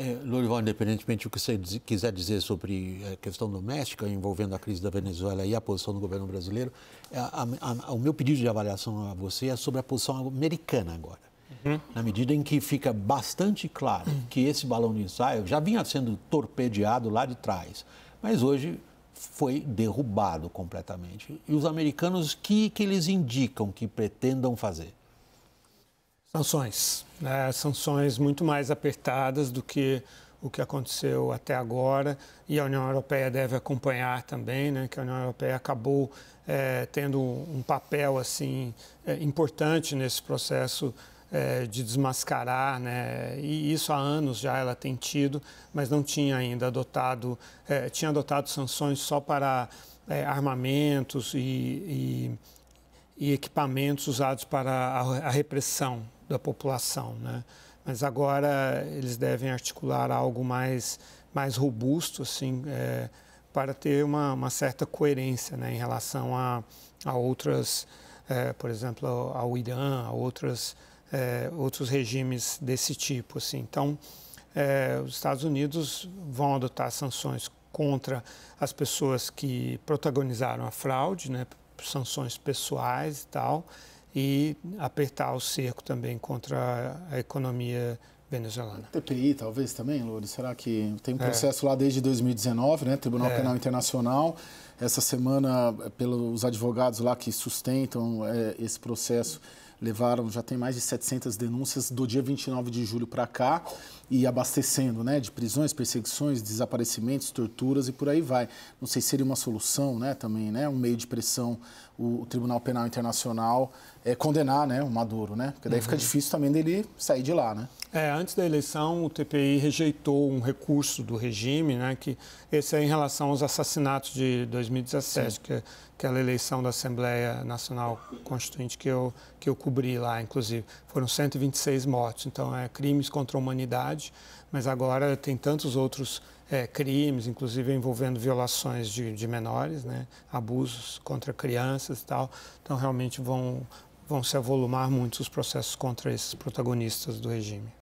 É, Lourival, independentemente do que você quiser dizer sobre a é, questão doméstica envolvendo a crise da Venezuela e a posição do governo brasileiro, é, a, a, a, o meu pedido de avaliação a você é sobre a posição americana agora. Uhum. Na medida em que fica bastante claro que esse balão de ensaio já vinha sendo torpedeado lá de trás, mas hoje foi derrubado completamente. E os americanos, o que, que eles indicam que pretendam fazer? Sanções. Né? Sanções muito mais apertadas do que o que aconteceu até agora e a União Europeia deve acompanhar também, né, que a União Europeia acabou é, tendo um papel assim é, importante nesse processo é, de desmascarar, né, e isso há anos já ela tem tido, mas não tinha ainda adotado, tinha adotado sanções só para armamentos e, e, e equipamentos usados para a, a repressão da população. Né? Mas agora eles devem articular algo mais, mais robusto, assim, é, para ter uma, uma certa coerência né, em relação a, a outras, é, por exemplo, ao Irã, a outras, é, outros regimes desse tipo. Assim. Então, é, os Estados Unidos vão adotar sanções contra as pessoas que protagonizaram a fraude, né, sanções pessoais e tal, e apertar o cerco também contra a economia venezuelana. TPI, talvez também, Lourdes? Será que tem um é. processo é. lá desde 2019, né? Tribunal é. Penal Internacional. Essa semana, pelos advogados lá que sustentam é, esse processo, levaram, já tem mais de 700 denúncias do dia 29 de julho para cá e abastecendo, né, de prisões, perseguições, desaparecimentos, torturas e por aí vai. Não sei se seria uma solução, né, também, né, um meio de pressão o, o Tribunal Penal Internacional é, condenar, né, o Maduro, né, porque daí uhum. fica difícil também dele sair de lá, né. É, antes da eleição, o TPI rejeitou um recurso do regime, né, que esse é em relação aos assassinatos de 2017, que é aquela eleição da Assembleia Nacional Constituinte que eu, que eu cobri lá, inclusive. Foram 126 mortes, então é crimes contra a humanidade, mas agora tem tantos outros é, crimes, inclusive envolvendo violações de, de menores, né, abusos contra crianças e tal. Então, realmente vão, vão se avolumar muito os processos contra esses protagonistas do regime.